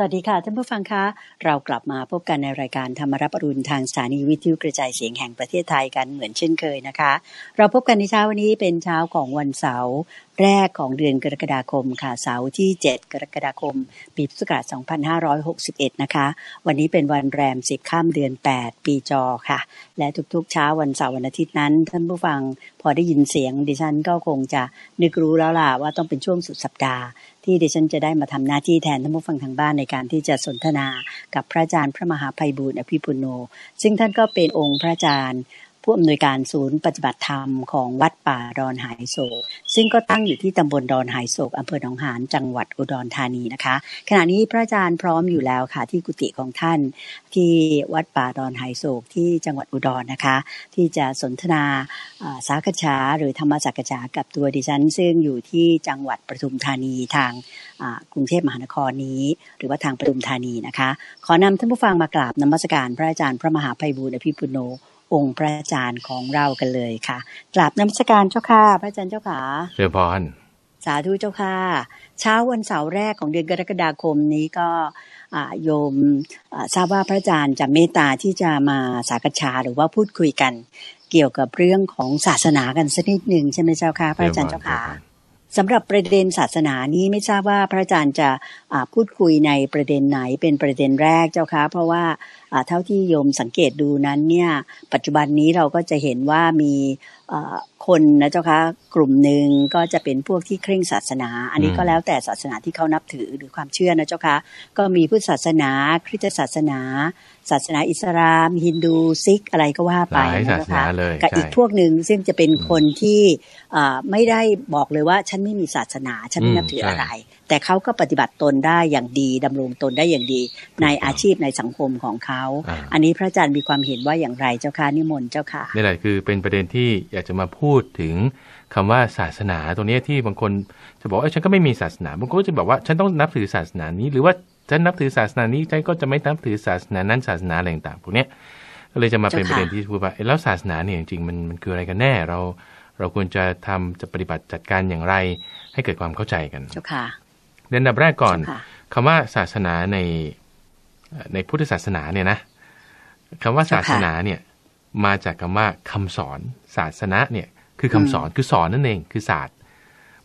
สวัสดีค่ะท่านผู้ฟังคะเรากลับมาพบกันในรายการ ธรรมรับอรุณ ทางสถานีวิทยุกระจายเสียงแห่งประเทศไทยกันเหมือนเช่นเคยนะคะ เราพบกันในเช้าวันนี้เป็นเช้าของวันเสาร์แรกของเดือนกรกฎาคมค่ะเสาร์ที่ 7 กรกฎาคมปีพุทธศักราช 2561 นะคะวันนี้เป็นวันแรมสิบข้ามเดือน 8 ปีจอค่ะ และทุกๆ เช้าวันเสาร์วันอาทิตย์นั้น ท่านผู้ฟังพอได้ยินเสียงดิฉันก็คง จะนึกรู้แล้วล่ะว่าต้องเป็นช่วงสุดสัปดาห์ที่ดิฉันจะได้มาทำหน้าที่แทนท่านผู้ฟังทางบ้านในการที่จะสนทนากับพระอาจารย์พระมหาภัยบูร์อภิปุโน ซึ่งท่านก็เป็นองค์พระอาจารย์ู้อำนวยการศูนย์ปฏิบัติธรรมของวัดป่าดอนหายโศก ซึ่งก็ตั้งอยู่ที่ตำบลดอนหายโศกอำเภอหนองหานจังหวัดอุดรธานีนะคะ ขณะนี้พระอาจารย์พร้อมอยู่แล้วค่ะที่กุฏิของท่านที่วัดป่าดอนหายโศกที่จังหวัดอุดรนะคะที่จะสนทนาสักษาหรือธรรมสักชากับตัวดิฉัน ซึ่งอยู่ที่จังหวัดปทุมธานีทางกรุงเทพมหานครนี้ หรือว่าทางปทุมธานีนะคะขอนำท่านผู้ฟังมากราบนมัสการ พระอาจารย์พระมหาภัยบูลอภิปุโนองค์พระอาจารย์ของเรากันเลยค่ะกราบน้ำสการเจ้าค่ะ พระอาจารย์เจ้าค่ะเรียพรสาธุเจ้าค่ะ เช้าวันเสาร์แรกของเดือนกรกฎาคมนี้ก็โยมทราบว่าพระอาจารย์จะเมตตาที่จะมาสักษาหรือว่าพูดคุยกัน เกี่ยวกับเรื่องของศาสนากันสักนิดหนึ่งใช่ไหมเจ้าค่ะ พระอาจารย์เจ้าค่ะสำหรับประเด็นศาสนานี้ไม่ทราบว่าพระอาจารย์จะพูดคุยในประเด็นไหนเป็นประเด็นแรกเจ้าคะเพราะว่าเท่าที่โยมสังเกตดูนั้นเนี่ยปัจจุบันนี้เราก็จะเห็นว่ามีคนนะเจ้าคะกลุ่มหนึ่งก็จะเป็นพวกที่เคร่งศาสนา อันนี้ก็แล้วแต่ศาสนาที่เขานับถือหรือความเชื่อนะเจ้าคะก็มีพุทธศาสนา คริสตศาสนา ศาสนา อิสลามฮินดูซิก อะไรก็ว่าไปนะคะกับอีกพวกหนึ่งซึ่งจะเป็นคนที่ไม่ได้บอกเลยว่าฉันไม่มีศาสนาฉันไม่นับถืออะไร แต่เขาก็ปฏิบัติตนได้อย่างดีดำรงตนได้อย่างดี ในอาชีพในสังคมของเขาออันนี้พระอาจารย์มีความเห็นว่าอย่างไรเจ้าคะนิมนต์เจ้าค่ะนี่แหละคือเป็นประเด็นที่อยากจะมาพูดพูดถึงคำว่าศาสนาตรงนี้ที่บางคนจะบอกว่าฉันก็ไม่มีศาสนาบางคนก็จะบอกว่า ฉันต้องนับถือศาสนานี้ หรือว่าฉันนับถือศาสนานี้ฉันก็จะไม่นับถือศาสนานั้นศาสนาอะไรต่างๆพวกนี้ก็เลยจะมาเป็นประเด็นที่พูดว่าแล้วศาสนาเนี่ยจริงๆมันมันคืออะไรกันแน่เรา เราควรจะทำจะปฏิบัติจัดการอย่างไรให้เกิดความเข้าใจกันเจ้าค่ะเรียนดับแรกก่อนคำว่าศาสนาในในพุทธศาสนาเนี่ยนะ คำว่าศาสนาเนี่ยมาจากคำว่าคำสอนศาสนาเนี่ยคือคำสอน คือสอนนั่นเองคือศาสตร์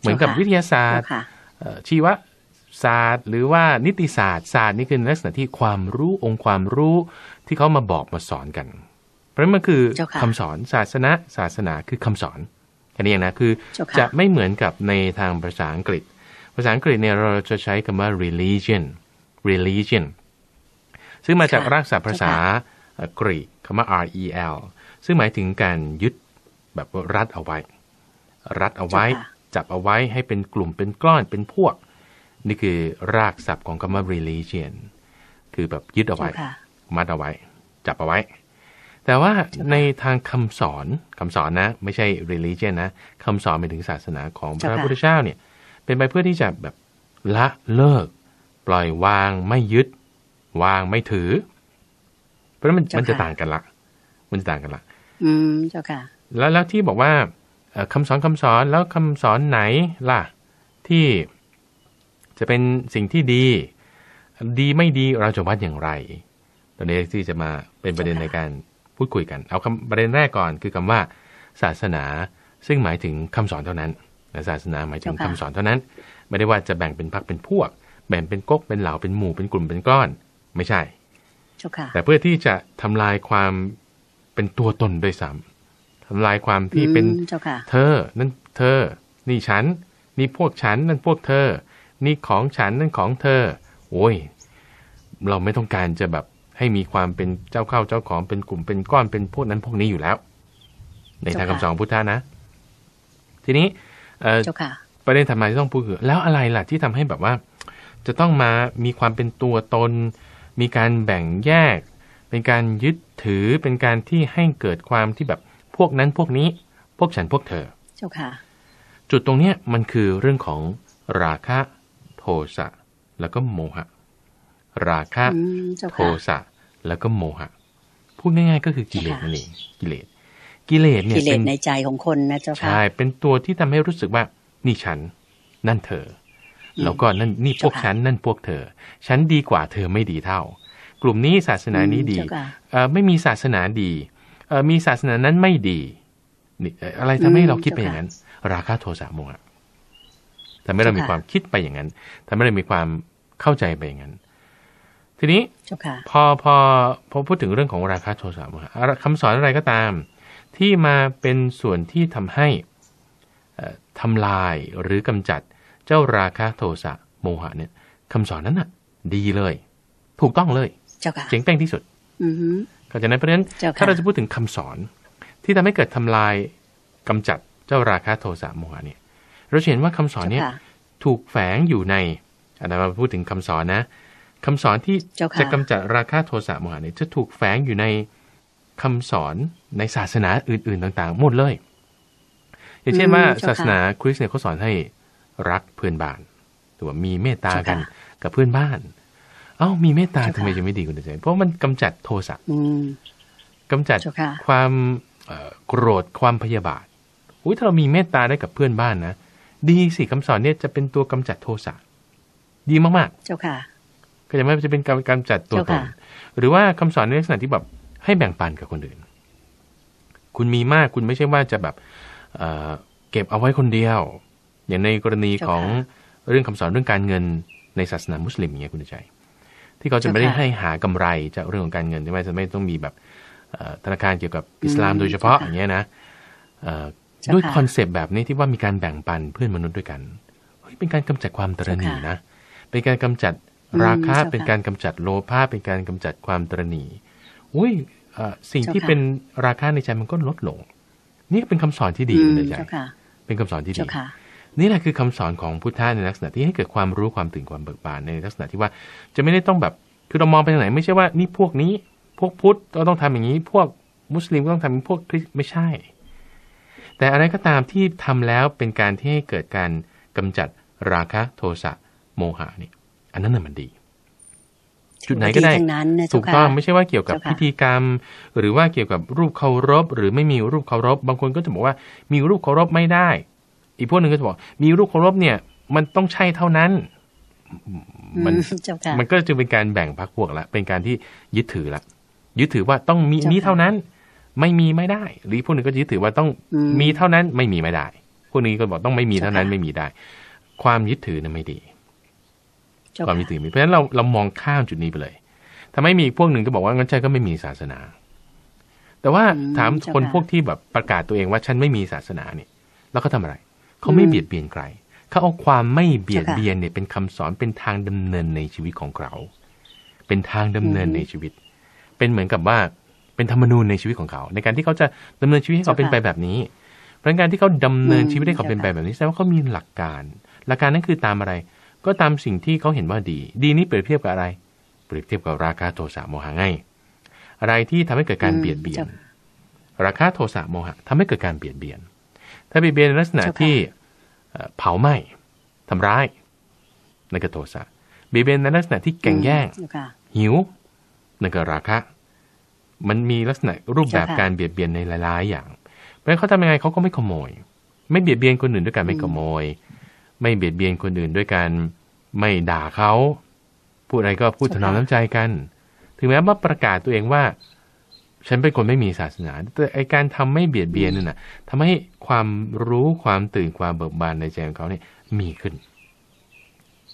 เหมือนกับวิทยาศาสตร์ชีวศาสตร์ หรือว่านิติศาสตร์ ศาสตร์นี่คือลักษณะที่ความรู้องค์ความรู้ที่เขามาบอกมาสอนกัน เพราะมันคือคำสอนศาสนาศาสนาคือคำสอนอันนี้นะคือ จะไม่เหมือนกับในทางภาษาอังกฤษ ภาษาอังกฤษเนี่ยเราจะใช้คำว่า religion religion ซึ่งมาจากรากศัพท์ภาษากรีกคำว่า rel ซึ่งหมายถึงการยึดแบบรัดเอาไว้ รัดเอาไว้ จับเอาไว้ให้เป็นกลุ่มเป็นก้อนเป็นพวก นี่คือรากศัพท์ของคำว่า religion คือแบบยึดเอาไว้ มัดเอาไว้ จับเอาไว้ แต่ว่าในทางคำสอนคำสอนนะ ไม่ใช่ religion นะคำสอนไปถึงศาสนาของพระพุทธเจ้าเนี่ย เป็นไปเพื่อที่จะแบบละเลิก ปล่อยวางไม่ยึด วางไม่ถือ เพราะมันมันจะต่างกันละ มันจะต่างกันละ อืม เจ้าค่ะแล้วแล้วที่บอกว่าคำสอนคำสอนแล้วคำสอนไหนล่ะ ที่จะเป็นสิ่งที่ดี ดีไม่ดีเราจะวัดอย่างไรตอนนี้ที่จะมาเป็นประเด็นในการพูดคุยกัน เอาคำประเด็นแรกก่อนคือคำว่า ศาสนาซึ่งหมายถึงคำสอนเท่านั้นศาสนาหมายถึงคำสอนเท่านั้น ไม่ได้ว่าจะแบ่งเป็นพักเป็นพวก แบ่งเป็นก๊กเป็นเหล่าเป็นหมู่เป็นกลุ่มเป็นก้อน ไม่ใช่ แต่เพื่อที่จะทำลายความเป็นตัวตนด้วยซ้ำทำลายความที่เป็นเธอ นั่นเธอ นี่ฉัน นี่พวกฉัน นั่นพวกเธอ นี่ของฉัน นั่นของเธอ โอ้ย เราไม่ต้องการจะแบบให้มีความเป็นเจ้าเข้าเจ้าของเป็นกลุ่มเป็นก้อนเป็นพวกนั้นพวกนี้อยู่แล้ว ในทางคำสอนพุทธานะ ทีนี้ประเด็นทำไมที่ต้องพูดคือแล้วอะไรล่ะที่ทำให้แบบว่า จะต้องมามีความเป็นตัวตน มีการแบ่งแยก เป็นการยึดถือ เป็นการที่ให้เกิดความที่แบบพวกนั้นพวกนี้พวกฉันพวกเธอ เจ้าค่ะจุดตรงเนี้ยมันคือเรื่องของราคะโทสะแล้วก็โมหะ ราคะโทสะแล้วก็โมหะพูดง่าย ๆก็คือกิเลสนั่นเองกิเลสกิเลสเนี่ยกิเลสในใจของคนนะเจ้าค่ะใช่เป็นตัวที่ทำให้รู้สึกว่านี่ฉันนั่นเธอ แล้วก็นั่นนี่พวกฉันนั่นพวกเธอ ฉันดีกว่าเธอไม่ดีเท่า กลุ่มนี้ศาสนานี้ดีไม่มีศาสนาดีมีศาสนานั้นไม่ดี นี่อะไรทำให้เราคิดไปอย่างนั้น ราคะโทสะโมหะทาให้เรามีความคิดไปอย่างนั้น ทำให้เรามีความเข้าใจไปอย่างนั้น ทีนี้พอพอพอพูดถึงเรื่องของราคะโทสะโมหะ คำสอนอะไรก็ตาม ที่มาเป็นส่วนที่ทำให้ทำลายหรือกำจัดเจ้าราคะโทสะ โมหะ เนี่ย คำสอนนั้นอ่ะ ดีเลย ถูกต้องเลย เจ๋งแป้งที่สุดเข้าใจนั้นเพราะฉะนั้นถ้าเราจะพูดถึงคำสอน ที่ทำให้เกิดทำลายกำจัดเจ้าราคะโทสะโมหะเนี่ย เราเห็นว่าคำสอนเนี่ยถูกแฝงอยู่ในอาจารย์มาพูดถึงคำสอนนะ คำสอนที่จะกำจัดราคะโทสะโมหะเนี่ยจะถูกแฝงอยู่ในคำสอนในศาสนาอื่น ๆต่างๆหมดเลย อย่างเช่นว่า ศาสนาคริสต์เนี่ยเขาสอนให้รักเพื่อนบ้านหรือว่ามีเมตตากันกับเพื่อนบ้านเอ้ามีเมตตาทำไมจะไม่ดีคุณใจเพราะมันกำจัดโทสะกำจัดความโกรธความพยาบาท อุ้ยถ้าเรามีเมตตาได้กับเพื่อนบ้านนะดีสิคำสอนเนี่ยจะเป็นตัวกำจัดโทสะดีมากๆ เจ้าค่ะ ก็จะไม่จะเป็นการกำจัดตัวตนหรือว่าคำสอนในลักษณะที่แบบให้แบ่งปันกับคนอื่น คุณมีมากคุณไม่ใช่ว่าจะแบบเเก็บเอาไว้คนเดียว อย่างในกรณีของเรื่องคำสอนเรื่องการเงินในศาสนามุสลิมอย่างเงี้ยคุณใจที่เขาจะไม่ได้ให้หากำไรจากเรื่องของการเงินใช่ไหมจะไม่ต้องมีแบบธนาคารเกี่ยวกับอิสลามโดยเฉพาะอย่างเงี้ยนะด้วยคอนเซปต์แบบนี้ที่ว่ามีการแบ่งปันเพื่อนมนุษย์ด้วยกันเป็นการกำจัดความตรณีนะเป็นการกำจัดราคา เป็นการกำจัดโลภะเป็นการกำจัดความตรณีอุ้ยสิ่งที่เป็นราคาในใจมันก็ลดลงนี่เป็นคำสอนที่ดีในใจเป็นคำสอนที่ดีนี่แหละคือคำสอนของพุทธะในลักษณะที่ให้เกิดความรู้ความตื่นความเบิกบานในลักษณะที่ว่าจะไม่ได้ต้องแบบคือเรามองไปทางไหน ไม่ใช่ว่านี่พวกนี้พวกพุทธก็ต้องทำอย่างนี้ พวกมุสลิมก็ต้องทำพวกคริสไม่ใช่ แต่อะไรก็ตามที่ทำแล้วเป็นการที่ให้เกิดการกำจัดราคะโทสะโมหะนี่อันนั้นน่ะมันดี จุดไหนก็ได้ถูกต้องไม่ใช่ว่าเกี่ยวกับพิธีกรรม หรือว่าเกี่ยวกับรูปเคารพ หรือไม่มีรูปเคารพ บางคนก็จะบอกว่ามีรูปเคารพไม่ได้อีกพวกหนึ่งก็จะบอกมีลูกเคารพเนี่ย มันต้องใช่เท่านั้น มันมันก็จึงเป็นการแบ่งพักพวกละ เป็นการที่ยึดถือละยึดถือว่าต้องมีนี้เท่านั้นไม่มีไม่ได้หรือพวกหนึ่งก็ยึดถือว่าต้องมีเท่านั้นไม่มีไม่ได้ พวกนี้ก็บอกต้องไม่มีเท่านั้น ไม่มีได้ ความยึดถือนั้นไม่ดีความยึดถือมีเพราะฉะนั้นเราเรามองข้ามจุดนี้ไปเลยทำไม่มีพวกหนึ่งก็บอกว่างั้นใช่ก็ไม่มีศาสนา แต่ว่าถามคนพวกที่แบบประกาศตัวเองว่าฉันไม่มีศาสนาเนี่ย แล้วเขาทาอะไรเขาไม่เบียดเบียนใคร เขาเอาความไม่เบียดเบียนเนี่ยเป็นคำสอนเป็นทางดำเนินในชีวิตของเขา เป็นทางดำเนินในชีวิต เป็นเหมือนกับว่าเป็นธรรมนูญในชีวิตของเขา ในการที่เขาจะดำเนินชีวิตให้เขาเป็นไปแบบนี้ เพราะการที่เขาดำเนินชีวิตให้เขาเป็นไปแบบนี้แสดงว่าเขา มีหลักการ หลักการนั้นคือตามอะไร ก็ตามสิ่งที่เขาเห็นว่าดี ดีนี่เปรียบเทียบกับอะไร เปรียบเทียบกับราคาโทสะโมหะไง อะไรที่ทำให้เกิดการเบียดเบียน ราคาโทสะโมหะ ทำให้เกิดการเบียดเบียนถ้าเบียดเบียนในลักษณะที่เผาไหม้ทำร้ายนั่นก็โทสะเบียดเบียนในลักษณะที่แก่งแย่งหิวนั่นก็ราคะ มันมีลักษณะรูปแบบการเบียดเบียนในหลาย ๆ อย่างเพราะเขาทำยังไงเขาก็ไม่ขโมย ไม่เบียดเบียนคนอื่นด้วยการไม่ขโมยไม่เบียดเบียนคนอื่นด้วยการไม่ด่าเขาพูดอะไรก็พูดถนอมน้ำใจกัน ถึงแม้ว่าประกาศตัวเองว่าฉันเป็นคนไม่มีศาสนาแต่ไอการทำไม่เบียดเบียนนั่นน่ะทำให้ความรู้ ความตื่น ความเบิกบานในใจของเขาเนี่ยมีขึ้น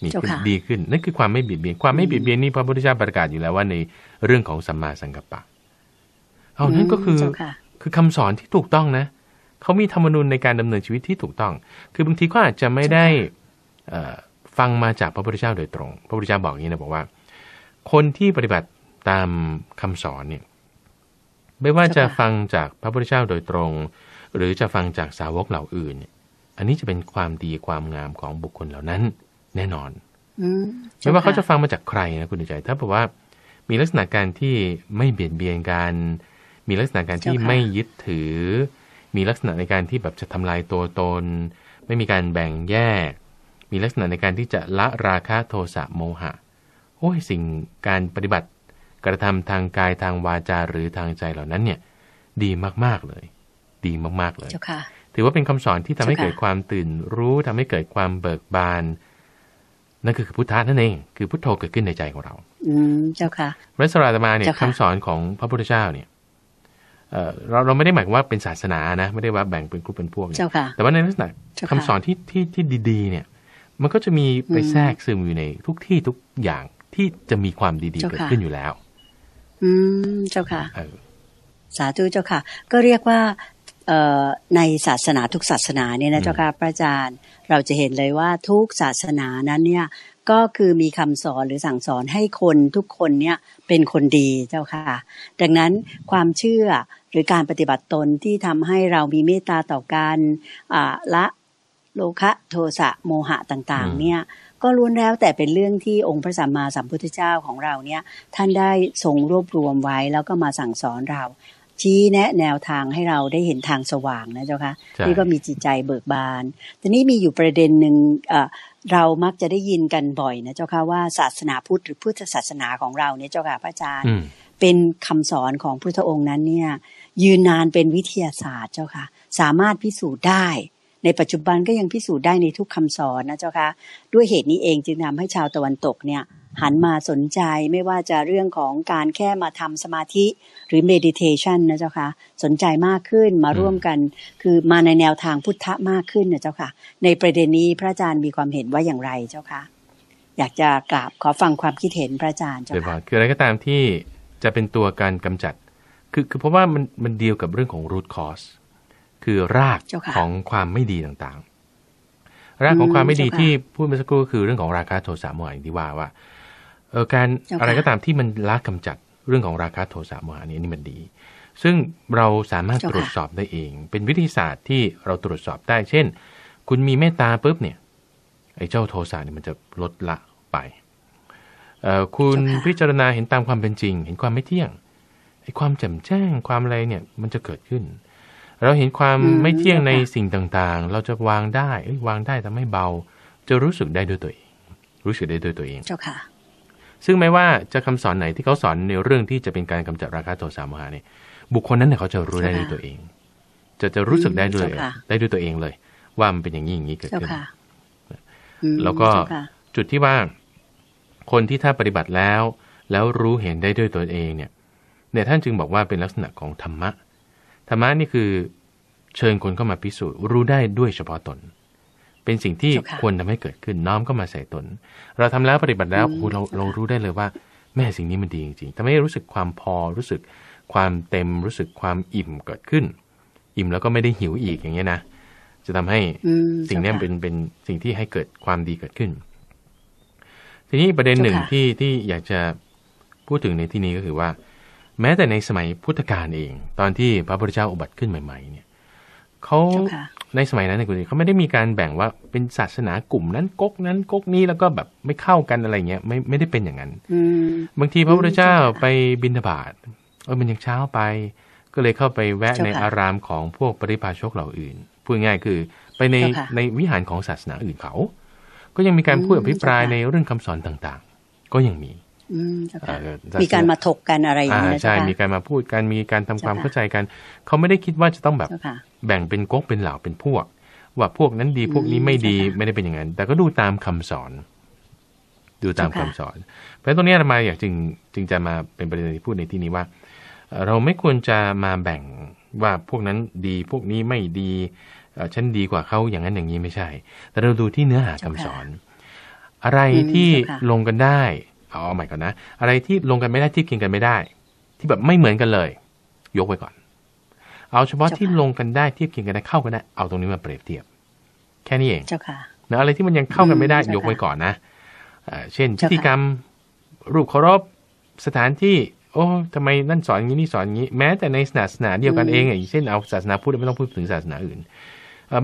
มีขึ้นดีขึ้น นั่นคือ ความไม่เบียดเบียน ความไม่เบียดเบียนนี่พระพุทธเจ้าประกาศอยู่แล้วว่าในเรื่องของสัมมาสังกัปปะเอานั่นก็คือ คือคำสอนที่ถูกต้องนะ เขามีธรรมนูญในการดำเนินชีวิตที่ถูกต้อง คือบางทีก็อาจจะไม่ได้ฟังมาจากพระพุทธเจ้าโดยตรง พระพุทธเจ้าบอกอย่างนี้นะบอกว่า คนที่ปฏิบัติตามคำสอนเนี่ยไม่ว่าจะฟังจากพระพุทธเจ้าโดยตรง หรือจะฟังจากสาวกเหล่าอื่นอันนี้จะเป็นความดีความงามของบุคคลเหล่านั้นแน่นอนไม่ว่าเขาจะฟังมาจากใครนะคุณใจ ถ้าบอกว่ามีลักษณะการที่ไม่เบียดเบียนกันมีลักษณะการที่ไม่ยึดถือ มีลักษณะในการที่แบบจะทำลายตัวตน ไม่มีการแบ่งแยก มีลักษณะในการที่จะละราคะโทสะโมหะโอ้ยสิ่งการปฏิบัติกระทำทางกายทางวาจาหรือทางใจเหล่านั้นเนี่ย ดีมาก ๆ เลย ดีมากๆเลยถือว่าเป็นคำสอนที่ทำให้เกิดความตื่นรู้ทำให้เกิดความเบิกบาน นั่นคือพุทธะนั่นเอง คือพุทโธเกิดขึ้นในใจของเรา อืมเจ้าค่ะพระสราตมาเนี่ยคำสอนของพระพุทธเจ้าเนี่ยเราเราไม่ได้หมายว่าเป็นศาสนานะ ไม่ได้ว่าแบ่งเป็นกลุ่มเป็นพวกเจ้าค่ะ แต่ว่าในลักษณะคำสอนที่ที่ที่ดี ๆ เนี่ย มันก็จะมีไปแทรกซึมอยู่ในทุกที่ทุกอย่างที่จะมีความดีๆ เกิดขึ้นอยู่แล้วอืมเจ้าค่ะ สาธุเจ้าค่ะ ก็เรียกว่าในศาสนาทุกศาสนาเนี่ยนะเจ้าค่ะพระอาจารย์ เราจะเห็นเลยว่าทุกศาสนานั้นเนี่ยก็คือมีคำสอนหรือสั่งสอนให้คนทุกคนเนี่ยเป็นคนดีเจ้าค่ะ ดังนั้นความเชื่อหรือการปฏิบัติตนที่ทำให้เรามีเมตตาต่อกันละโลคะโทสะโมหะต่างๆ เนี่ยก็ล้วนแล้วแต่เป็นเรื่องที่องค์พระสัมมาสัมพุทธเจ้าของเราเนี่ยท่านได้ทรงรวบรวมไว้แล้วก็มาสั่งสอนเรา ชี้แนะแนวทางให้เราได้เห็นทางสว่างนะเจ้าคะนี่ก็มีจิตใจเบิกบานทีนี้มีอยู่ประเด็นหนึ่งเรามักจะได้ยินกันบ่อยนะเจ้าค่ะว่า ศาสนาพุทธหรือพุทธศาสนาของเราเนี่ยเจ้าค่ะพระอาจารย์เป็นคำสอนของพุทธองค์นั้นเนี่ยยืนนานเป็นวิทยาศาสตร์เจ้าค่ะสามารถพิสูจน์ได้ในปัจจุบันก็ยังพิสูจน์ได้ในทุกคำสอนนะเจ้าคะด้วยเหตุนี้เองจึงทำให้ชาวตะวันตกเนี่ยหันมาสนใจไม่ว่าจะเรื่องของการแค่มาทำสมาธิหรือเมดิเทชันนะเจ้าค่ะสนใจมากขึ้นมาร่วมกัน คือมาในแนวทางพุทธะมากขึ้นนะเจ้าค่ะในประเด็นนี้พระอาจารย์มีความเห็นว่าอย่างไรเจ้าค่ะอยากจะกราบขอฟังความคิดเห็นพระอาจารย์เจ้าค่ะคืออะไรก็ตามที่จะเป็นตัวการกำจัดคือคือเพราะว่ามันมันเดียวกับเรื่องของรูทคอสคือรากของความไม่ดีต่างๆ รากของความไม่ดีที่พูดเมื่อสักครู่ก็คือเรื่องของราคาโทสะโมหะอย่างที่ว่าว่าเออการอะไรก็ตามที่มันละกำจัดเรื่องของราคาโทสะโมหะนี้นี่มันดี ซึ่งเราสามารถตรวจสอบได้เอง เป็นวิทยาศาสตร์ที่เราตรวจสอบได้ เช่น คุณมีเมตตาปุ๊บเนี่ยไอ้เจ้าโทสะเนี่ยมันจะลดละไปคุณพิจารณาเห็นตามความเป็นจริง เห็นความไม่เที่ยงไอ้ความแจ่มแจ้งความอะไรเนี่ยมันจะเกิดขึ้นเราเห็นความไม่เที่ยงในสิ่งต่างๆ เราจะวางได้วางได้แต่ไม่เบา จะรู้สึกได้ด้วยตัวเอง รู้สึกได้ด้วยตัวเองเจ้าค่ะซึ่งไม่ว่าจะคำสอนไหนที่เขาสอนในเรื่องที่จะเป็นการกำจัดราคะโทสะโมหะเนี่ยบุคคลนั้นเนี่ยเขาจะรู้ได้ด้วยตัวเอง จะจะรู้สึกได้ด้วยได้ด้วยตัวเองเลย ว่ามันเป็นอย่างนี้อย่างนี้เกิดขึ้นแล้วก็จุดที่ว่าคนที่ถ้าปฏิบัติแล้ว แล้วรู้เห็นได้ด้วยตัวเองเนี่ยเนี่ยท่านจึงบอกว่าเป็นลักษณะของธรรมะธรรมะนี่คือเชิญคนเข้ามาพิสูจน์รู้ได้ด้วยเฉพาะตน เป็นสิ่งที่ควรทำให้เกิดขึ้นน้อมเข้ามาใส่ตน เราทำแล้วปฏิบัติแล้วโอ้เราเรารู้ได้เลยว่า แม่สิ่งนี้มันดีจริงๆทำให้รู้สึกความพอรู้สึกความเต็มรู้สึกความอิ่มเกิดขึ้นอิ่มแล้วก็ไม่ได้หิวอีกอย่างเงี้ยนะจะทำให้สิ่งนี้เป็นเป็นสิ่งที่ให้เกิดความดีเกิดขึ้นทีนี้ประเด็นหนึ่งที่ที่อยากจะพูดถึงในที่นี้ก็คือว่าแม้แต่ในสมัยพุทธกาลเอง ตอนที่พระพุทธเจ้าอุบัติขึ้นใหม่ ๆ เนี่ยเขาในสมัยนั้นในกุฏิเขาไม่ได้มีการแบ่งว่าเป็นศาสนากลุ่มนั้นก๊กนั้นก๊กนี้แล้วก็แบบไม่เข้ากันอะไรเงี้ยไม่ไม่ได้เป็นอย่างนั้นบางทีพระพุทธเจ้าไปบิณฑบาตเออมันยังเช้าไป ก็เลยเข้าไปแวะในอาราม ของพวกปริพาชกเหล่าอื่นพูดง่ายคือไปในในวิหารของศาสนาอื่นเขา ก็ยังมีการพูดอภิปรายในเรื่องคำสอนต่างๆ ก็ยังมีมีการมาถกกันอะไรอย่างนี้ใช่ มีการมาพูดกันมีการทำความเข้าใจกัน เขาไม่ได้คิดว่าจะต้องแบบ แบ่งเป็นก๊ก เป็นเหล่าเป็นพวก ว่าพวกนั้นดีพวกนี้ไม่ดีไม่ได้เป็นอย่างนั้น แต่ก็ดูตามคำสอน ดูตามคำสอน เพราะตรงนี้เรามาอยากจึงจึงจะมาเป็นประเด็นที่พูดในที่นี้ว่า เราไม่ควรจะมาแบ่งว่าพวกนั้นดีพวกนี้ไม่ดีฉันดีกว่าเขาอย่างนั้นอย่างนี้ไม่ใช่ แต่เราดูที่เนื้อหาคำสอน อะไรที่ลงกันได้เอาเอาใหม่ก่อนนะ อะไรที่ลงกันไม่ได้ที่กินกันไม่ได้ ที่แบบไม่เหมือนกันเลย ยกไว้ก่อน เอาเฉพาะที่ลงกันได้ที่กินกันได้เข้ากันได้เอาตรงนี้มาเปรียบเทียบ แค่นี้เองเจ้าค่ะนะอะไรที่มันยังเข้ากันไม่ได้ ยกไว้ก่อนนะเช่นพิธีกรรมรูปเคารพสถานที่ โอ้ทำไมนั่นสอนงี้นี่สอนงี้แม้แต่ในศาสนาเดียวกันเองอย่างเช่นเอาศาสนาพูดไม่ต้องพูดถึงศาสนาอื่น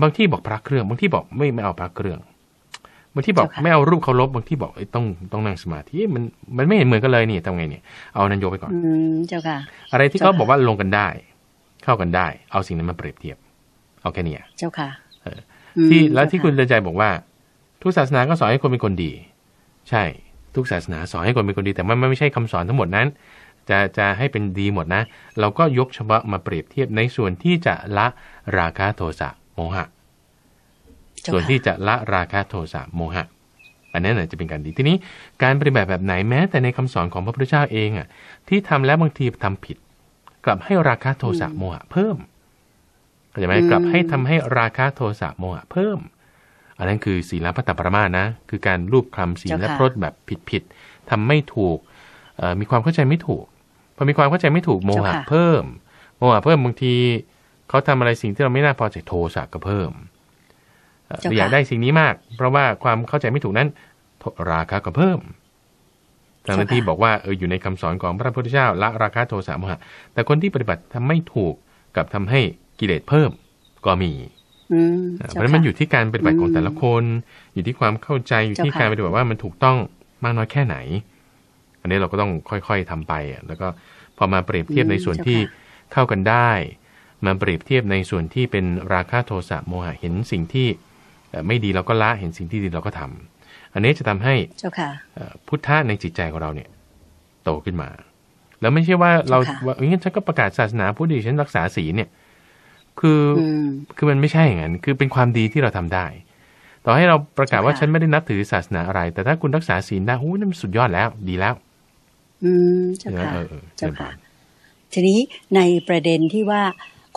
บางที่บอกพระเครื่อง บางที่บอกไม่ไม่เอาพระเครื่องางที่บอกไม่เอารูปเคารพบางที่บอกต้องต้องนั่งสมาธิมันมันไม่เห็นเหมือนกันเลยนี่ทำไงเนี่ยเอานันโยไปก่อนเจ้าค่ะอะไรที่เขาบอกว่าลงกันได้ เข้ากันได้ เอาสิ่งนั้นมาเปรียบเทียบเอาแค่นี้เจ้าค่ะที่แล้วที่คุณเดินใจบอกว่า ทุกศาสนาก็สอนให้คนเป็นคนดี ใช่ ทุกศาสนาสอนให้คนเป็นคนดี แต่มันไม่ใช่คำสอนทั้งหมดนั้น จะจะให้เป็นดีหมดนะเราก็ยกเฉพาะมาเปรียบเทียบในส่วนที่จะละราคะโทสะโมหะส่วนที่จะละราคะโทสะโมหะ อันนั้นจะเป็นการดีทีนี้ การปฏิบัติแบบไหนแม้ แต่ในคำสอนของพระพุทธเจ้าเองอ่ะที่ทำแล้วบางทีทำผิด กลับให้ราคะโทสะโมหะเพิ่มเข้าใจไหมกลับให้ทำให้ราคะโทสะโมหะเพิ่มอันนั้นคือศีลพัตตปรมานะคือการรูปคำศีลและพรตแบบผิดผิดทำไม่ถูกมีความเข้าใจไม่ถูก พอมีความเข้าใจไม่ถูกโมหะเพิ่มโมหะเพิ่มบางทีเขาทำอะไรสิ่งที่เราไม่น่าพอใจโทสะก็เพิ่มอยากได้สิ่งนี้มาก เพราะว่าความเข้าใจไม่ถูกนั้นราคาก็เพิ่มทางที่บอกว่าเอออยู่ในคำสอนของพระพุทธเจ้าละราคาโทสะโมหะ แต่คนที่ปฏิบัติทำไม่ถูกกับทำให้กิเลสเพิ่มก็มีเพราะนั้นมันอยู่ที่การปฏิบัติของแต่ละคน อยู่ที่ความเข้าใจ อยู่ที่การปฏิบัติว่ามันถูกต้องมากน้อยแค่ไหน อันนี้เราก็ต้องค่อยๆทำไป แล้วก็พอมาเปรียบเทียบในส่วนที่เข้ากันได้ มาเปรียบเทียบในส่วนที่เป็นราคาโทสะโมหะ เห็นสิ่งที่ไม่ดีเราก็ละเห็นสิ่งที่ดีเราก็ทำ อันนี้จะทำให้พุทธะในจิตใจของเราเนี่ย โตขึ้นมาแล้วไม่ใช่ว่า เราว่าอย่างนี้ฉันก็ประกาศศาสนาพุทธดีฉันรักษาศีลเนี่ย คือคือมันไม่ใช่อย่างนั้นคือเป็นความดีที่เราทำได้ ต่อให้เราประกาศว่าฉันไม่ได้นับถือศาสนาอะไร แต่ถ้าคุณรักษาศีลได้หู้นั่นสุดยอดแล้วดีแล้ว อืมเจ้าค่ะเจ้าค่ะทีนี้ในประเด็นที่ว่า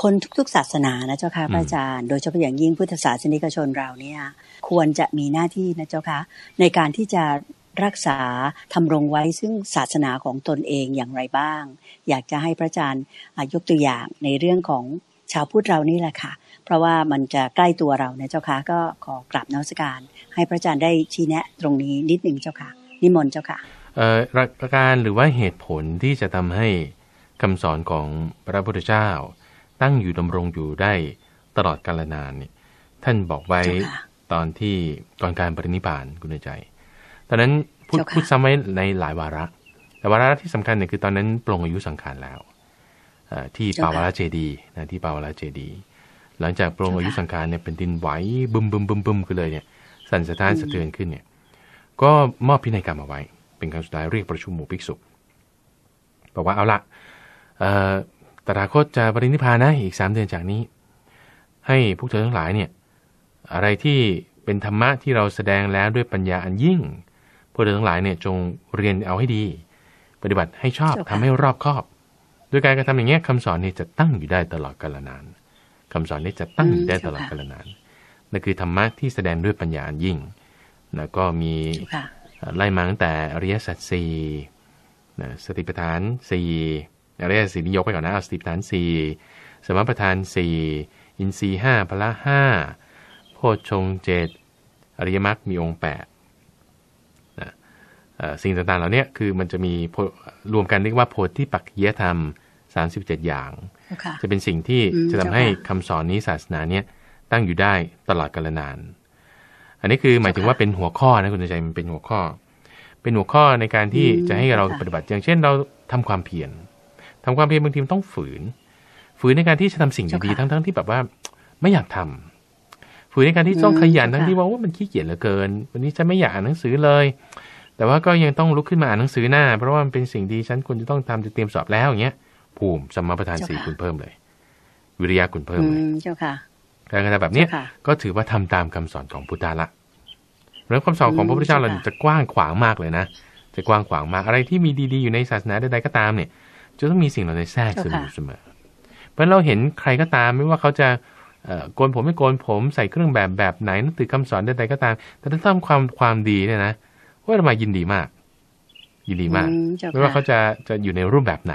คนทุก ๆ ศาสนานะเจ้าค่ะพระอาจารย์ โดยเฉพาะอย่างยิ่งพุทธศาสนิกชนเราเนี่ยควรจะมีหน้าที่นะเจ้าค่ะในการที่จะรักษาทำรงไว้ซึ่งศาสนาของตนเองอย่างไรบ้าง อยากจะให้พระอาจารย์ยกตัวอย่างในเรื่องของชาวพุทธเรานี่แหละค่ะ เพราะว่ามันจะใกล้ตัวเรานะเจ้าค่ะก็ขอกราบนมัสการ ให้พระอาจารย์ได้ชี้แนะตรงนี้นิดหนึ่งเจ้าค่ะนิมนต์เจ้าค่ะหลักการหรือว่าเหตุผลที่จะทำให้คำสอนของพระพุทธเจ้าตั้งอยู่ดำรงอยู่ได้ตลอดกาลนานนี่ท่านบอกไว้ตอนที่ตอนการปรินิพานคุณใจตอนนั้นพูดพูดซ้ำไว้ในหลายวาระแต่วาระที่สำคัญเนี่ยคือตอนนั้นปรงอายุสังขารแล้วที่ปาวาระเจดีนะที่ปาวาระเจดีหลังจากปรงอายุสังขารเนี่ยเป็นดินไหวบึมบึมบึมบึมขึ้นเลยเนี่ยสั่นสะท้านสะเทือนขึ้นเนี่ยก็มอบพินัยกรรมเอาไว้ เป็นครั้งสุดท้ายเรียกประชุมหมู่ภิกษุบอกว่าเอาละตถาคตจะปรินิพพานนะอีกสามเดือนจากนี้ ให้พวกเธอทั้งหลายเนี่ยอะไรที่เป็นธรรมะที่เราแสดงแล้วด้วยปัญญาอันยิ่งพวกเธอทั้งหลายเนี่ยจงเรียนเอาให้ดี ปฏิบัติให้ชอบทำให้รอบคอบด้วยการกระทำอย่างเงี้ยคำสอนนี้จะตั้งอยู่ได้ตลอดกาลนาน คำสอนนี้จะตั้งอยู่ได้ตลอดกาลนานนั่นคือธรรมะที่แสดงด้วยปัญญาอันยิ่งแล้วก็มีไล่มาตั้งแต่อริยสัจสี่สติปัฏฐานสี่อะไรสีนี้ยกไปก่อนนะเอาสติปัฏฐานสี่สมประฐานสี่ อินทรีห้า พละห้า โพชงเจ็ดอริยมรรคมีองค์แปด สิ่งต่างๆเหล่านี้คือมันจะมีรวมกันเรียกว่าโพธิปักเยธรรม 37 อย่าง จะเป็นสิ่งที่จะทำให้คำสอนนี้ศาสนาเนี้ยตั้งอยู่ได้ตลอดกาลนาน อันนี้คือหมายถึงว่าเป็นหัวข้อนะคุณใจมันเป็นหัวข้อ เป็นหัวข้อในการที่จะให้เราปฏิบัติอย่างเช่น เราทำความเพียรทำความเพียรบางทีมันต้องฝืน ฝืนในการที่จะทำสิ่งดีๆทั้ง ๆที่แบบว่าไม่อยากทำ ฝืนในการที่ต้องขยันทั้งที่ว่ามันขี้เกียจเหลือเกิน วันนี้ฉันไม่อยากอ่านหนังสือเลย แต่ว่าก็ยังต้องลุกขึ้นมาอ่านหนังสือหน้าเพราะว่ามันเป็นสิ่งดีฉันควรจะต้องทำจะเตรียมสอบแล้วอย่างเงี้ยภูมิสมมาประธานสี่คุณเพิ่มเลย วิริยะคุณเพิ่มเลยเจ้าค่ะการกระทำแบบนี้ก็ถือว่าทำตามคำสอนของพุทธะละแล้วคำสอนของพระพุทธเจ้าเราจะกว้างขวางมากเลยนะจะกว้างขวางมากอะไรที่มีดีๆอยู่ในศาสนาใดๆก็ตามเนี่ยจะต้องมีสิ่งเหล่านี้แทรกซึมอยู่เสมอ เพราะเราเห็นใครก็ตาม ไม่ว่าเขาจะโกนผมไม่โกนผมใส่เครื่องแบบแบบไหนนักตือคำสอนใดๆก็ตาม แต่ถ้าทำความความดีเนี่ยนะว่าเรามายินดีมาก ยินดีมากไม่ว่าเขาจะจะอยู่ในรูปแบบไหน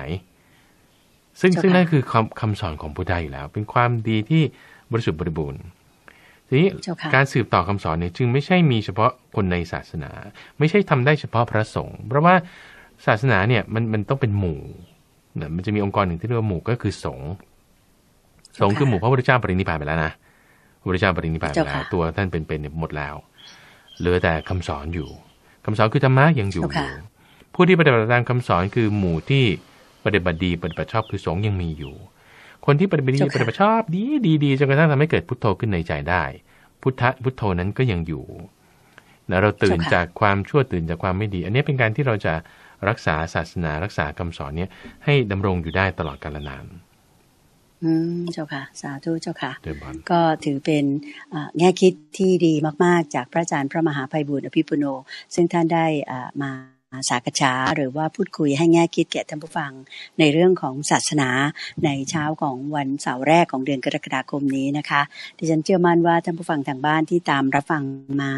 ซึ่งซึ่งนั่นคือคำคำสอนของพุทธะอยู่แล้ว เป็นความดีที่บริสุทธิ์บริบูรณ์ทีนี้การสืบต่อคำสอนเนี่ยจึง ไม่ใช่มีเฉพาะคนในศาสนา ไม่ใช่ทำได้เฉพาะพระสงฆ์เพราะว่าศาสนาเนี่ย มันมันต้องเป็นหมู่มันจะมีองค์กรหนึ่งที่เรียกว่าหมู่ก็คือสงฆ์สงฆ์คือหมู่พระพุทธเจ้าปรินิพพานไปแล้วนะพระพุทธเจ้าปรินิพพานไปแล้วตัวท่านเป็นเี่ยหมดแล้ว เหลือแต่คำสอนอยู่ คำสอนคือธรรมะยังอยู่ ผู้ที่ปฏิบัติตามคำสอนคือหมู่ที่ปฏิบัติดีปฏิบัติชอบคือสงฆ์ยังมีอยู่ คนที่ปฏิบัติดีปฏิบัติชอบดีดีดีจนกระทั่งทำให้เกิดพุทโธขึ้นในใจได้ พุทธะพุทโธนั้นก็ยังอยู่เราตื่นจากความชั่วตื่นจากความไม่ดี อันนี้เป็นการที่เราจะรักษาศาสนารักษาคำสอนเนี่ยให้ดำรงอยู่ได้ตลอดกาลนาน อืมเจ้าค่ะ สาธุเจ้าค่ะ ก็ถือเป็นแง่คิดที่ดีมากๆ จากพระอาจารย์พระมหาภัยบุญอภิปุโน ซึ่งท่านได้มาสักษาหรือว่าพูดคุยให้แง่คิด แก่ท่านผู้ฟังในเรื่องของศาสนา ในเช้าของวันเสาร์แรกของเดือนกรกฎาคมนี้นะคะดิฉันเชื่อมั่นว่าท่านผู้ฟังทางบ้านที่ตามรับฟังมา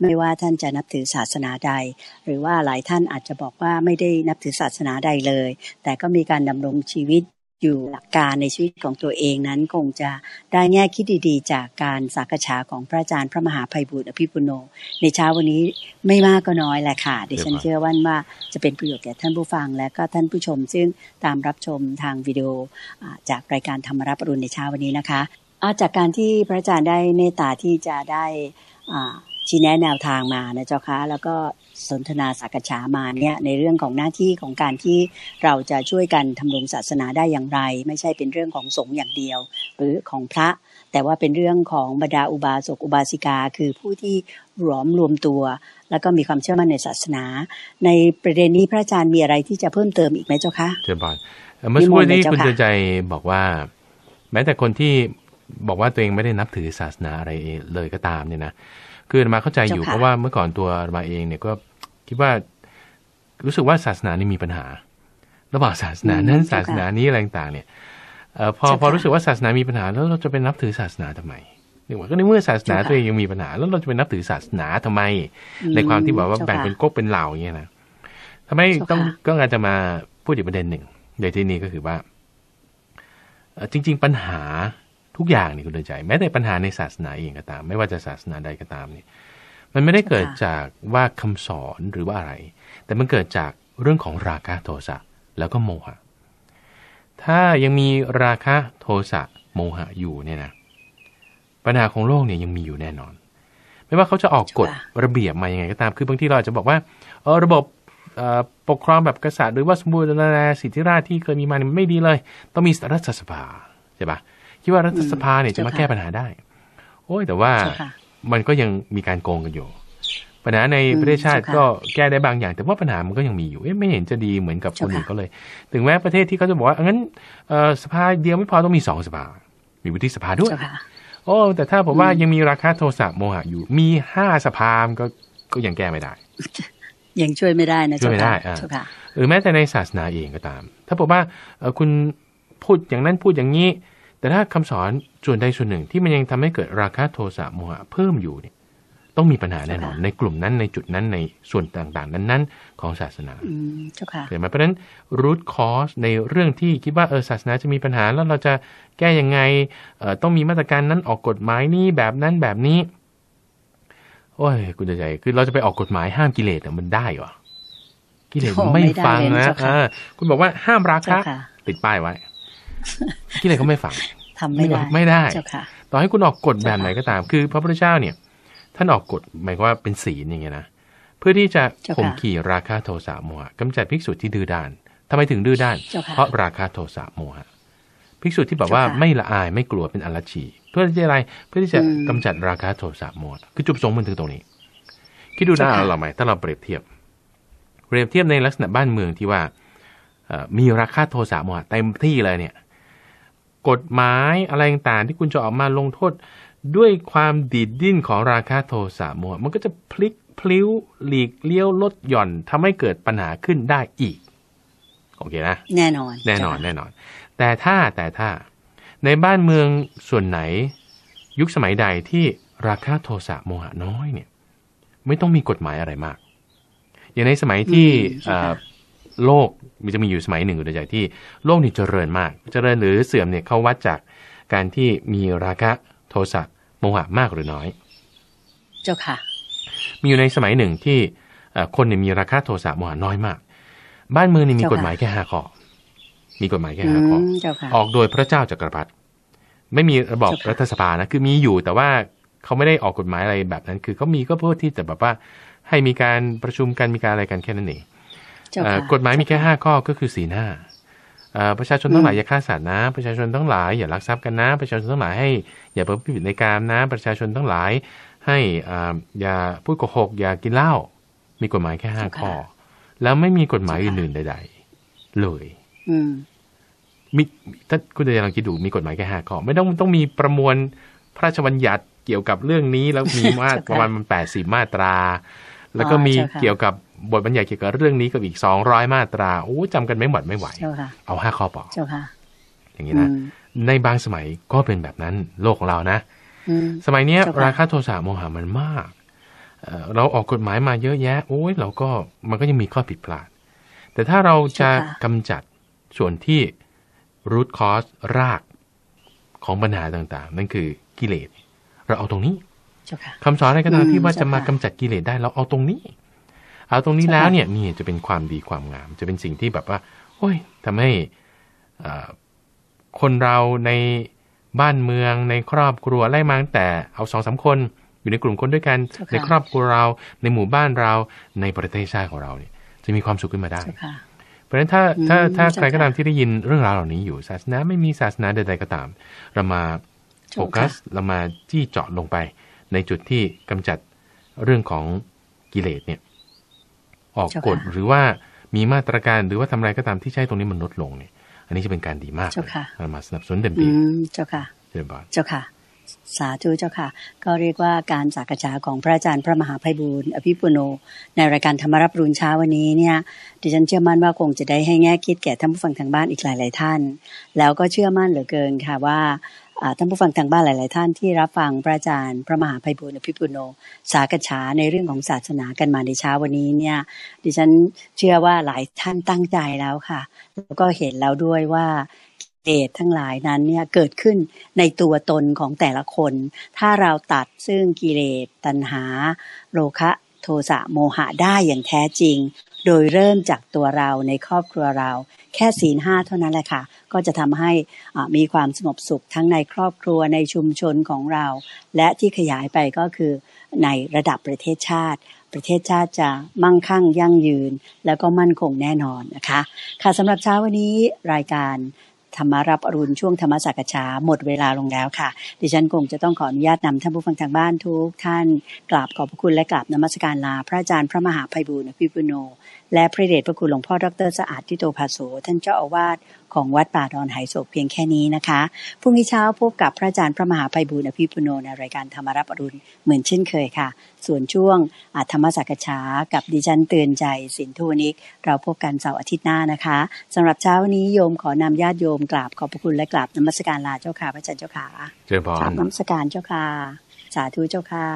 ไม่ว่าท่านจะนับถือศาสนาใด หรือว่าหลายท่านอาจจะบอกว่าไม่ได้นับถือศาสนาใดเลย แต่ก็มีการดำรงชีวิตอยู่หลักการในชีวิตของตัวเองนั้นคงจะได้แง่คิดดีๆ จากการสักษาของพระอาจารย์พระมหาภัยบุตรอภิปุโน ในเช้าวันนี้ไม่มากก็น้อยแหละค่ะดิฉันเชื่อว่า่าจะเป็นประโยชน์แก่ท่านผู้ฟังและก็ท่านผู้ชมซึ่งตามรับชมทางวิดีโอจากรายการธรรมรับรุณในเช้าวันนี้นะคะจากการที่พระอาจารย์ได้เมตตาที่จะได้ชี้แนะแนวทางมานะเจ้าคะแล้วก็สนทนาสักฉามาเนี่ย ในเรื่องของหน้าที่ของการที่เราจะช่วยกันทำรงศาสนาได้อย่างไร ไม่ใช่เป็นเรื่องของสงฆ์อย่างเดียว หรือของพระแต่ว่าเป็นเรื่องของบรรดาอุบาสกอุบาสิกา คือผู้ที่รวมรวมตัว แล้วก็มีความเชื่อมั่นในศาสนา ในประเด็นนี้พระอาจารย์มีอะไรที่จะเพิ่มเติมอีกไหมเจ้าคะเจ้าบอยเมื่อสักครู่นี้คุณใจบอกว่า แม้แต่คนที่บอกว่าตัวเองไม่ได้นับถือศาสนาอะไรเลยก็ตามเนี่ยนะคือมาเข้าใจอยู่เพราะว่าเมื่อก่อนตัวมาเองเนี่ยก็คิดว่ารู้สึกว่าศาสนานี่มีปัญหาระหว่างศาสนานั้นศาสนานี้อะไรต่างเนี่ยพอพอรู้สึกว่าศาสนามีปัญหา แล้วเราจะไปนับถือศาสนาทำไมหนึ่งว่าก็ในเมื่อศาสนาตัวเองยังมีปัญหาแล้วเราจะไปนับถือศาสนาทำไม ในความที่บอกว่าแบ่งเป็นก๊กเป็นเหล่าอย่างเงี้ยนะทำไมต้องก็อาจจะมาพูดอีกประเด็นหนึ่งในที่นี้ก็คือว่าจริง ๆปัญหาทุกอย่างนี่คุณเดินใจแม้แต่ปัญหาในศาสนาเองก็ตามไม่ว่าจะศาสนาใดก็ตามเนี่ยมันไม่ได้เกิดจากว่าคำสอนหรือว่าอะไร แต่มันเกิดจากเรื่องของราคะโทสะแล้วก็โมหะ ถ้ายังมีราคะโทสะโมหะอยู่เนี่ยนะปัญหาของโลกเนี่ยยังมีอยู่แน่นอน ไม่ว่าเขาจะออกกฎระเบียบมายังไงก็ตาม คือบางทีเราจะบอกว่าเออระบบปกครองแบบกษัตริย์หรือว่าสมบูรณาญาสิทธิราชที่เคยมีมาเนี่ยไม่ดีเลย ต้องมีรัฐสภาใช่ปะคิดว่ารัฐสภาเนี่ยจะมาแก้ปัญหาได้ โอ้ยแต่ว่ามันก็ยังมีการโกงกันอยู่ปัญหาในประเทศชาติก็แก้ได้บางอย่าง แต่ว่าปัญหามันก็ยังมีอยู่ไม่เห็นจะดีเหมือนกับคนอื่นก็เลย ถึงแม้ประเทศที่เขาจะบอกว่างั้นสภาเดียวไม่พอต้องมีสองสภามีวุฒิสภาด้วยโอ้ แต่ถ้าผมว่ายังมีราคาโทรศัพท์โมหะอยู่มีห้าสภาก็ก็ยังแก้ไม่ได้ ยังช่วยไม่ได้นะช่วยไม่ได้ค่ะหรือแม้แต่ในศาสนาเองก็ตาม ถ้าผมว่าคุณพูดอย่างนั้นพูดอย่างนี้แต่ถ้าคำสอนส่วนใดส่วนหนึ่งที่มันยังทำให้เกิดราคะโทสะโมหะเพิ่มอยู่เนี่ย ต้องมีปัญหาแน่นอน ในกลุ่มนั้นในจุดนั้นในส่วนต่าง ๆ นั้น ๆ ของศาสนาเกิดมาเพราะนั้นรูทคอสในเรื่องที่คิดว่าเออศาสนาจะมีปัญหา แล้วเราจะแก้ยังไงเออต้องมีมาตรการนั้นออกกฎหมายนี่แบบนั้นแบบนี้ โอ้ย คุณใจคือเราจะไปออกกฎหมายห้ามกิเลสมันได้หรอกิเลสไม่ฟังนะคุณบอกว่าห้ามราคะติดป้ายไว้กิเลสเขาไม่ฟังทำไม่ได้ไม่ได้ต่อให้คุณออกกฎแบบไหนก็ตาม คือ พระพุทธเจ้าเนี่ยท่านออกกฎหมายว่าเป็นศีลอย่างเงี้ยนะ เพื่อที่จะข่มขี่ราคาโทสะโมหะกำจัดภิกษุที่ดื้อด้าน ทำไมถึงดื้อด้าน เพราะราคาโทสะโมหะภิกษุที่แบบว่าไม่ละอายไม่กลัวเป็นอรชี เพื่อที่อะไร เพื่อที่จะกำจัดราคาโทสะโมหะ คือจุดประสงค์มันถึงตรงนี้ คิดดูได้เราไหม ถ้าเราเปรียบเทียบ เปรียบเทียบในลักษณะบ้านเมืองที่ว่ามีราคาโทสะโมหะเต็มที่เลยเนี่ยกฎหมายอะไรต่างๆที่คุณจะออกมาลงโทษด้วยความดีดดิ้นของราคาโทสะโมหะมันก็จะพลิกพลิ้ว หลีกเลี้ยวลดหย่อนทำให้เกิดปัญหาขึ้นได้อีก โอเคนะ แน่นอนแน่นอน แน่นอน แต่ถ้าแต่ถ้าในบ้านเมืองส่วนไหน ยุคสมัยใดที่ราคาโทสะโมหะน้อยเนี่ย ไม่ต้องมีกฎหมายอะไรมาก อย่างในสมัยที่โลกมันจะมีอยู่สมัยหนึ่งอยู่ในใจที่โลกนี่เจริญมากเจริญหรือเสื่อมเนี่ยเขาวัดจากการที่มีราคะโทสะโมหะมากหรือน้อย เจ้าค่ะ มีอยู่ในสมัยหนึ่งที่คนเนี่ยมีราคะโทสะโมหะน้อยมาก บ้านเมืองนี่มีกฎหมายแค่ห้าข้อมีกฎหมายแค่ห้าข้อออกโดยพระเจ้าจักรพรรดิไม่มีระบอบรัฐสภานะคือมีอยู่แต่ว่าเขาไม่ได้ออกกฎหมายอะไรแบบนั้น คือเขามีก็เพื่อที่จะแบบว่าให้มีการประชุมกันมีการอะไรกันแค่นั้นเองกฎหมายมีแค่ห้าข้อก็คือสี่หน้าประชาชนต้องหลายอย่าฆ่าสัตว์นะประชาชนต้องหลายอย่าลักทรัพย์กันนะ ประชาชนต้องหลายให้อย่าเพิ่มผิดในการนะประชาชนต้องหลายให้อย่าพูดโกหก อย่ากินเหล้ามีกฎหมายแค่ห้าข้อแล้วไม่มีกฎหมายอื่นๆใด ๆ เลยมีถ้าคุณจะลองคิดดู มีกฎหมายแค่ห้าข้อไม่ต้องต้องมีประมวลพระราชบัญญัติเกี่ยวกับเรื่องนี้ แล้วมีมาประมาณแปดสิบมาตรา แล้วก็มีเกี่ยวกับบทบรรยายเกี่ยวกับเรื่องนี้กับอีกสองร้อยมาตรา โอ้จำกันไม่หมดไม่ไหว เอาห้าข้อปอกอย่างนี้นะ ในบางสมัยก็เป็นแบบนั้นโลกของเรานะสมัยเนี้ยราคาโทรศัท์โมหะมันมาก เราออกกฎหมายมาเยอะแยะ โอ้ยเราก็มันก็ยังมีข้อผิดพลาด แต่ถ้าเราจะกำจัดส่วนที่รูทคอสราก ของปัญหาต่าง ๆ นั่นคือกิเลส เราเอาตรงนี้คำสอนอะไรก็ตามที่ว่าจะมากำจัดกิเลสได้เราเอาตรงนี้เอาตรงนี้แล้วเนี่ยนี่จะเป็นความดีความงาม จะเป็นสิ่งที่แบบว่าโอ้ยทำให้คนเราในบ้านเมืองในครอบครัวไล่มาตั้งแต่เอาสองสาคนอยู่ในกลุ่มคนด้วยกันในครอบครัวเรา ในหมู่บ้านเราในประเทศชาติของเราเนี่ยจะมีความสุขขึ้นมาได้เพราะฉะนั้นถ้าถ้าถ้าใครก็ตามที่ได้ยินเรื่องราวเหล่านี้อยู่ศาสนาไม่มีศาสนาใดๆก็ตาม เรามาโฟกัสเรามาจี้เจาะลงไปในจุดที่กำจัดเรื่องของกิเลสเนี่ยออกกฎ หรือว่ามีมาตรการหรือว่าทำอะไรก็ตามที่ใช้ตรงนี้มันลดลงเนี่ย อันนี้จะเป็นการดีมากเจ้าค่ะมาสนับสนุนเต็มทีเจ้าค่ะเจ้าบ่าเจ้าค่ะ สาธุเจ้าค่ะ ก็เรียกว่าการสักษาของพระอาจารย์พระมหาภัยบูลอภิปุโน ในรายการธรรมรับรุนเช้าวันนี้เนี่ย ดิฉันเชื่อมั่นว่าคงจะได้ให้แง่คิดแก่ท่านผู้ฟังทางบ้านอีกหลายๆท่าน แล้วก็เชื่อมั่นเหลือเกินค่ะว่าท่านผู้ฟังทางบ้านหลายๆท่านที่รับฟังพระอาจารย์พระมหาภัยบุญอภิปุโนสากัจฉาในเรื่องของศาสนากันมาในเช้าวันนี้เนี่ย ดิฉันเชื่อว่าหลายท่านตั้งใจแล้วค่ะ แล้วก็เห็นแล้วด้วยว่าเดชทั้งหลายนั้นเนี่ยเกิดขึ้นในตัวตนของแต่ละคน ถ้าเราตัดซึ่งกิเลสตัณหาโลคะโทสะโมหะได้อย่างแท้จริง โดยเริ่มจากตัวเราในครอบครัวเราแค่ศีลห้าเท่านั้นแหละค่ะก็จะทำให้มีความสงบสุขทั้งในครอบครัวในชุมชนของเรา และที่ขยายไปก็คือในระดับประเทศชาติ ประเทศชาติจะมั่งคั่งยั่งยืนแล้วก็มั่นคงแน่นอนนะคะค่ะสำหรับเช้าวันนี้รายการธรรมรับอรุณช่วงธรรมสักษาหมดเวลาลงแล้วค่ะ ดิฉันคงจะต้องขออนุญาตนำท่านผู้ฟังทางบ้านทุกท่านกราบขอบพระคุณและกราบนมัสการลา พระอาจารย์พระมหาภัยบูรณ์พิบุโน และพระเดชพระคุณหลวงพ่อดรสะอาดทิโตภาโส ท่านเจ้าอาวาสของวัดป่าดอนไหโศกเพียงแค่นี้นะคะพรุ่งนี้เช้าพบกับพระอาจารย์พระมหาไพบูลอภิปุโนในรายการธรรมรับอรุณเหมือนเช่นเคยค่ะ ส่วนช่วงธรรมสักชากับดิฉันเตือนใจสินทุนิกเราพบกันเสาร์อาทิตย์หน้านะคะ สำหรับเช้านี้โยมขอนาญาติโยมกราบขอบพระคุณและกราบนมัสการลาเจ้าค่ะพระอาจารย์เจ้าค่ะเจ้าพรนมัสการเจ้าค่ะสาธุเจ้าค่ะ